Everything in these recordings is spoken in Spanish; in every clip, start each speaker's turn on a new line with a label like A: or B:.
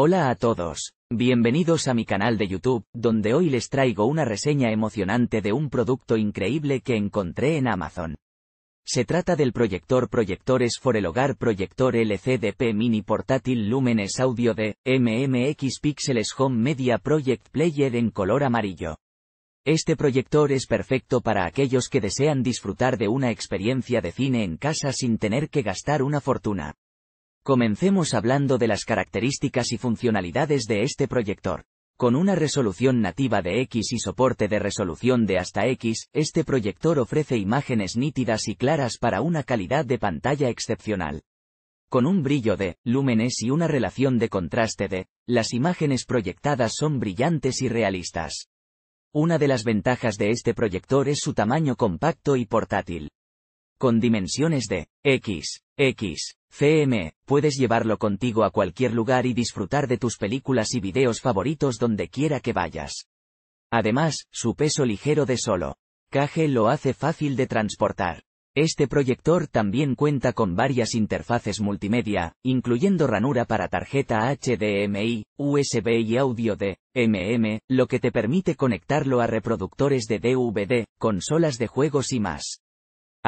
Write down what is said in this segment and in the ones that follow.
A: Hola a todos, bienvenidos a mi canal de YouTube, donde hoy les traigo una reseña emocionante de un producto increíble que encontré en Amazon. Se trata del proyector Proyectores for el Hogar Proyector LCDP Mini Portátil Lúmenes Audio de MMX Pixels Home Media Project Player en color amarillo. Este proyector es perfecto para aquellos que desean disfrutar de una experiencia de cine en casa sin tener que gastar una fortuna. Comencemos hablando de las características y funcionalidades de este proyector. Con una resolución nativa de X y soporte de resolución de hasta X, este proyector ofrece imágenes nítidas y claras para una calidad de pantalla excepcional. Con un brillo de lúmenes y una relación de contraste de, las imágenes proyectadas son brillantes y realistas. Una de las ventajas de este proyector es su tamaño compacto y portátil. Con dimensiones de X, X, CM, puedes llevarlo contigo a cualquier lugar y disfrutar de tus películas y videos favoritos donde quiera que vayas. Además, su peso ligero de solo. Caje lo hace fácil de transportar. Este proyector también cuenta con varias interfaces multimedia, incluyendo ranura para tarjeta HDMI, USB y audio de MM, lo que te permite conectarlo a reproductores de DVD, consolas de juegos y más.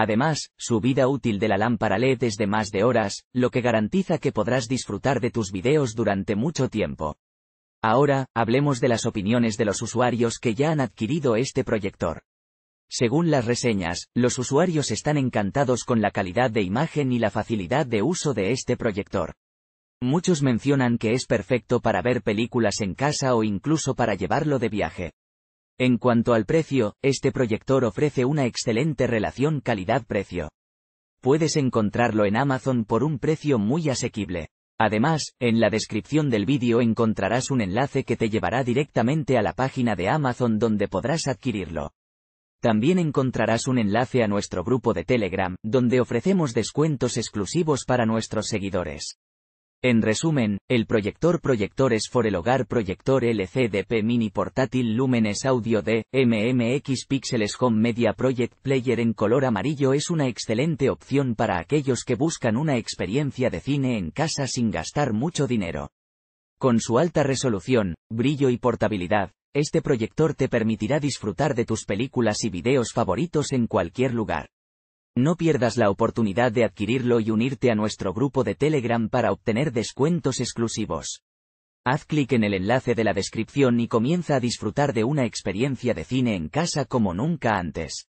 A: Además, su vida útil de la lámpara LED es de más de horas, lo que garantiza que podrás disfrutar de tus videos durante mucho tiempo. Ahora, hablemos de las opiniones de los usuarios que ya han adquirido este proyector. Según las reseñas, los usuarios están encantados con la calidad de imagen y la facilidad de uso de este proyector. Muchos mencionan que es perfecto para ver películas en casa o incluso para llevarlo de viaje. En cuanto al precio, este proyector ofrece una excelente relación calidad-precio. Puedes encontrarlo en Amazon por un precio muy asequible. Además, en la descripción del vídeo encontrarás un enlace que te llevará directamente a la página de Amazon donde podrás adquirirlo. También encontrarás un enlace a nuestro grupo de Telegram, donde ofrecemos descuentos exclusivos para nuestros seguidores. En resumen, el proyector Proyectores for el Hogar Proyector LCDP Mini Portátil Lúmenes Audio de MMX Pixeles Home Media Project Player en color amarillo es una excelente opción para aquellos que buscan una experiencia de cine en casa sin gastar mucho dinero. Con su alta resolución, brillo y portabilidad, este proyector te permitirá disfrutar de tus películas y videos favoritos en cualquier lugar. No pierdas la oportunidad de adquirirlo y unirte a nuestro grupo de Telegram para obtener descuentos exclusivos. Haz clic en el enlace de la descripción y comienza a disfrutar de una experiencia de cine en casa como nunca antes.